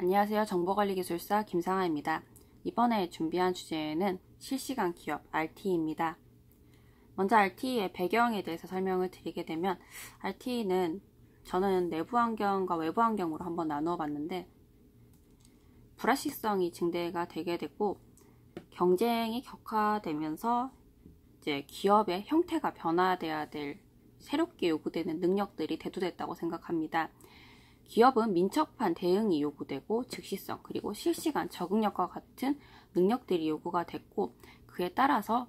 안녕하세요. 정보관리기술사 김상아입니다. 이번에 준비한 주제는 실시간 기업 RTE입니다. 먼저 RTE의 배경에 대해서 설명을 드리게 되면 RTE는 저는 내부 환경과 외부 환경으로 한번 나누어 봤는데 불확실성이 증대가 되게 되고 경쟁이 격화되면서 이제 기업의 형태가 변화돼야 될 새롭게 요구되는 능력들이 대두됐다고 생각합니다. 기업은 민첩한 대응이 요구되고 즉시성 그리고 실시간 적응력과 같은 능력들이 요구가 됐고 그에 따라서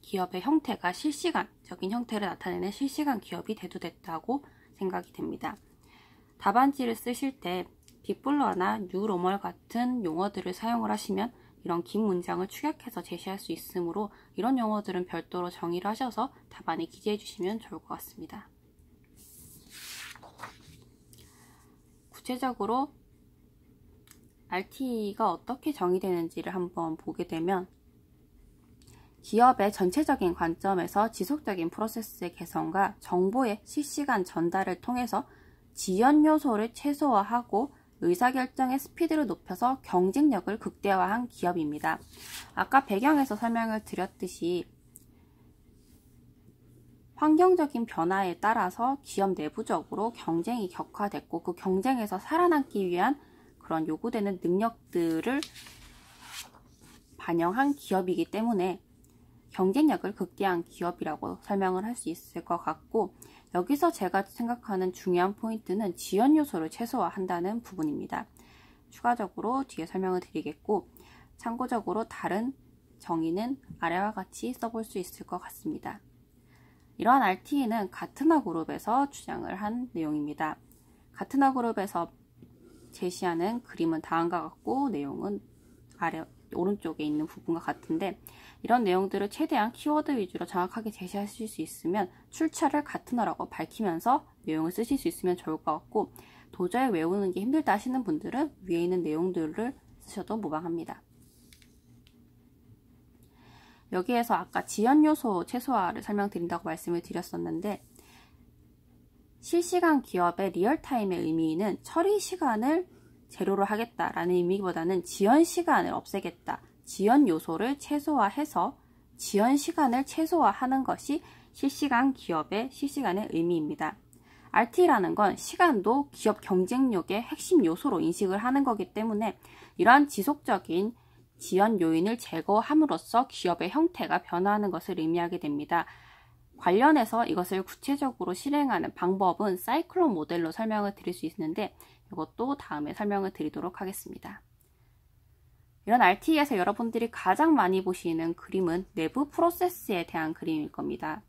기업의 형태가 실시간적인 형태를 나타내는 실시간 기업이 대두됐다고 생각이 됩니다. 답안지를 쓰실 때 빅블러나 뉴로멀 같은 용어들을 사용을 하시면 이런 긴 문장을 축약해서 제시할 수 있으므로 이런 용어들은 별도로 정의를 하셔서 답안에 기재해 주시면 좋을 것 같습니다. 구체적으로 RTE가 어떻게 정의되는지를 한번 보게 되면 기업의 전체적인 관점에서 지속적인 프로세스의 개선과 정보의 실시간 전달을 통해서 지연 요소를 최소화하고 의사결정의 스피드를 높여서 경쟁력을 극대화한 기업입니다. 아까 배경에서 설명을 드렸듯이 환경적인 변화에 따라서 기업 내부적으로 경쟁이 격화됐고 그 경쟁에서 살아남기 위한 그런 요구되는 능력들을 반영한 기업이기 때문에 경쟁력을 극대한 기업이라고 설명을 할 수 있을 것 같고 여기서 제가 생각하는 중요한 포인트는 지연 요소를 최소화한다는 부분입니다. 추가적으로 뒤에 설명을 드리겠고 참고적으로 다른 정의는 아래와 같이 써볼 수 있을 것 같습니다. 이러한 RTE는 가트나 그룹에서 주장을 한 내용입니다. 가트나 그룹에서 제시하는 그림은 다음과 같고 내용은 아래 오른쪽에 있는 부분과 같은데 이런 내용들을 최대한 키워드 위주로 정확하게 제시하실 수 있으면 출처를 가트너라고 밝히면서 내용을 쓰실 수 있으면 좋을 것 같고 도저히 외우는 게 힘들다 하시는 분들은 위에 있는 내용들을 쓰셔도 무방합니다. 여기에서 아까 지연 요소 최소화를 설명드린다고 말씀을 드렸었는데 실시간 기업의 리얼타임의 의미는 처리 시간을 제로로 하겠다라는 의미보다는 지연 시간을 없애겠다. 지연 요소를 최소화해서 지연 시간을 최소화하는 것이 실시간 기업의 실시간의 의미입니다. RT라는 건 시간도 기업 경쟁력의 핵심 요소로 인식을 하는 거기 때문에 이러한 지속적인 지연 요인을 제거함으로써 기업의 형태가 변화하는 것을 의미하게 됩니다. 관련해서 이것을 구체적으로 실행하는 방법은 사이클론 모델로 설명을 드릴 수 있는데 이것도 다음에 설명을 드리도록 하겠습니다. 이런 RT에서 여러분들이 가장 많이 보시는 그림은 내부 프로세스에 대한 그림일 겁니다.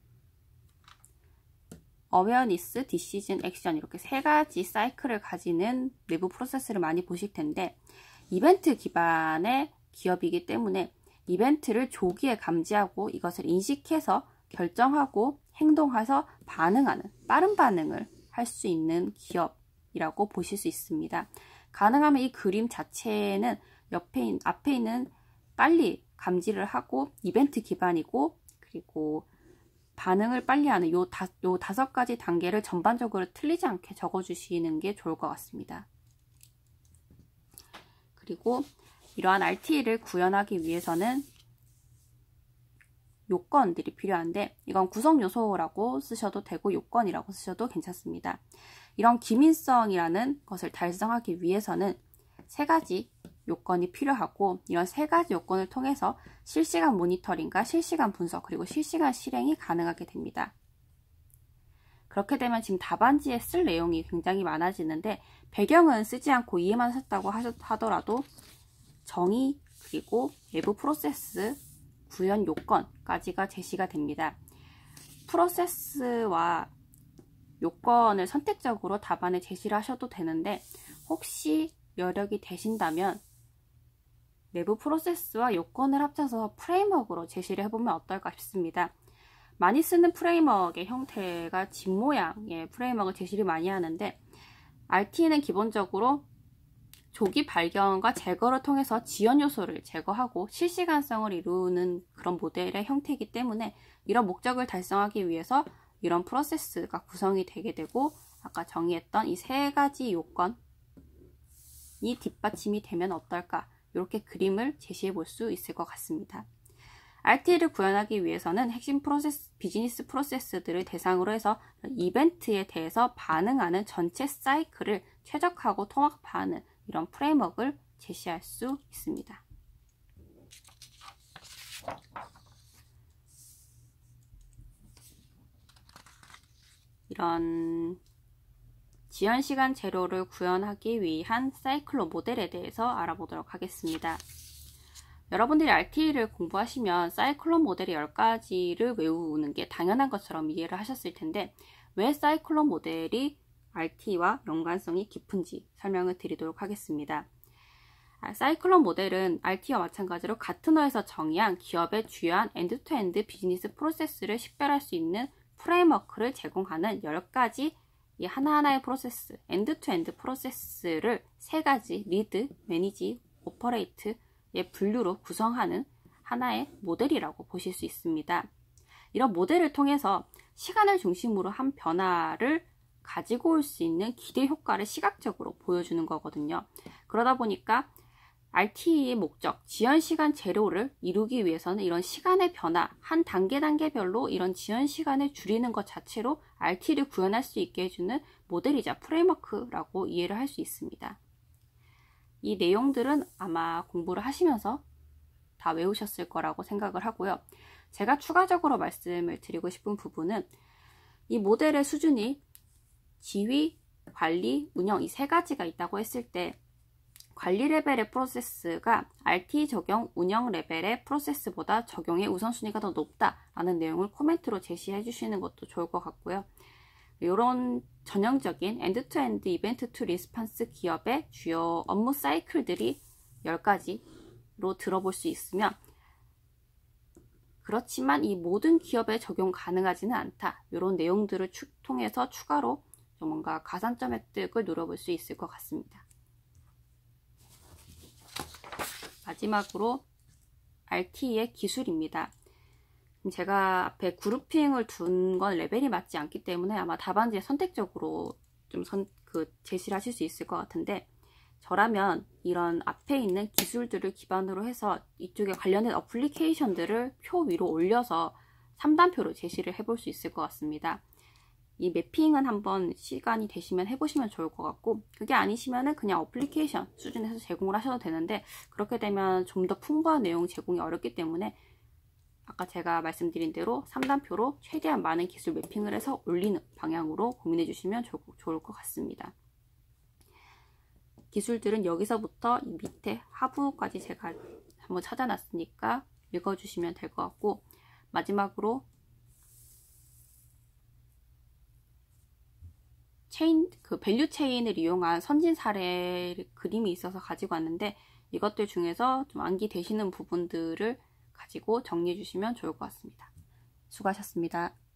어웨어니스, 디시즌, 액션 이렇게 세 가지 사이클을 가지는 내부 프로세스를 많이 보실 텐데 이벤트 기반의 기업이기 때문에 이벤트를 조기에 감지하고 이것을 인식해서 결정하고 행동해서 반응하는 빠른 반응을 할 수 있는 기업이라고 보실 수 있습니다. 가능하면 이 그림 자체는 옆에 앞에 있는 빨리 감지를 하고 이벤트 기반이고 그리고 반응을 빨리 하는 요, 다, 요 다섯 가지 단계를 전반적으로 틀리지 않게 적어주시는 게 좋을 것 같습니다. 그리고 이러한 RT를 구현하기 위해서는 요건들이 필요한데 이건 구성 요소라고 쓰셔도 되고 요건이라고 쓰셔도 괜찮습니다. 이런 기민성이라는 것을 달성하기 위해서는 세 가지 요건이 필요하고 이런 세 가지 요건을 통해서 실시간 모니터링과 실시간 분석 그리고 실시간 실행이 가능하게 됩니다. 그렇게 되면 지금 답안지에 쓸 내용이 굉장히 많아지는데 배경은 쓰지 않고 이해만 썼다고 하더라도 정의 그리고 외부 프로세스 구현 요건까지가 제시가 됩니다. 프로세스와 요건을 선택적으로 답안에 제시를 하셔도 되는데 혹시 여력이 되신다면 내부 프로세스와 요건을 합쳐서 프레임워크로 제시를 해보면 어떨까 싶습니다. 많이 쓰는 프레임워크의 형태가 집 모양의 프레임워크 제시를 많이 하는데 RT는 기본적으로 조기 발견과 제거를 통해서 지연 요소를 제거하고 실시간성을 이루는 그런 모델의 형태이기 때문에 이런 목적을 달성하기 위해서 이런 프로세스가 구성이 되게 되고 아까 정의했던 이 세 가지 요건이 뒷받침이 되면 어떨까 이렇게 그림을 제시해 볼 수 있을 것 같습니다. RT를 구현하기 위해서는 핵심 프로세스, 비즈니스 프로세스들을 대상으로 해서 이벤트에 대해서 반응하는 전체 사이클을 최적화하고 통합하는 이런 프레임워크를 제시할 수 있습니다. 이런 지연 시간 재료를 구현하기 위한 사이클로 모델에 대해서 알아보도록 하겠습니다. 여러분들이 RTE를 공부하시면 사이클론 모델의 10가지를 외우는 게 당연한 것처럼 이해를 하셨을 텐데 왜 사이클론 모델이 RT와 연관성이 깊은지 설명을 드리도록 하겠습니다. 아, 사이클론 모델은 RT와 마찬가지로 같은 어에서 정의한 기업의 주요한 엔드투엔드 비즈니스 프로세스를 식별할 수 있는 프레임워크를 제공하는 1 0 가지 이 하나하나의 프로세스, 엔드투엔드 프로세스를 3 가지 리드, 매니지, 오퍼레이트의 분류로 구성하는 하나의 모델이라고 보실 수 있습니다. 이런 모델을 통해서 시간을 중심으로 한 변화를 가지고 올 수 있는 기대 효과를 시각적으로 보여주는 거거든요. 그러다 보니까 RTE의 목적, 지연 시간 제로를 이루기 위해서는 이런 시간의 변화, 한 단계 단계별로 이런 지연 시간을 줄이는 것 자체로 RTE를 구현할 수 있게 해주는 모델이자 프레임워크라고 이해를 할 수 있습니다. 이 내용들은 아마 공부를 하시면서 다 외우셨을 거라고 생각을 하고요. 제가 추가적으로 말씀을 드리고 싶은 부분은 이 모델의 수준이 지휘, 관리, 운영 이 세 가지가 있다고 했을 때 관리 레벨의 프로세스가 RT 적용 운영 레벨의 프로세스보다 적용의 우선순위가 더 높다라는 내용을 코멘트로 제시해 주시는 것도 좋을 것 같고요. 이런 전형적인 엔드투엔드 이벤트 투 리스판스 기업의 주요 업무 사이클들이 10가지로 들어볼 수 있으면 그렇지만 이 모든 기업에 적용 가능하지는 않다. 이런 내용들을 통해서 추가로 뭔가 가산점 획득을 노려볼 수 있을 것 같습니다. 마지막으로 RT의 기술입니다. 제가 앞에 그룹핑을 둔 건 레벨이 맞지 않기 때문에 아마 답안지에 선택적으로 좀 선, 그 제시를 하실 수 있을 것 같은데 저라면 이런 앞에 있는 기술들을 기반으로 해서 이쪽에 관련된 어플리케이션들을 표 위로 올려서 3단표로 제시를 해 볼 수 있을 것 같습니다. 이 매핑은 한번 시간이 되시면 해보시면 좋을 것 같고 그게 아니시면은 그냥 어플리케이션 수준에서 제공을 하셔도 되는데 그렇게 되면 좀 더 풍부한 내용 제공이 어렵기 때문에 아까 제가 말씀드린 대로 3단표로 최대한 많은 기술 매핑을 해서 올리는 방향으로 고민해 주시면 좋을 것 같습니다. 기술들은 여기서부터 밑에 하부까지 제가 한번 찾아놨으니까 읽어주시면 될 것 같고 마지막으로 체인 그 밸류 체인을 이용한 선진 사례 그림이 있어서 가지고 왔는데 이것들 중에서 좀 암기되시는 부분들을 가지고 정리해 주시면 좋을 것 같습니다. 수고하셨습니다.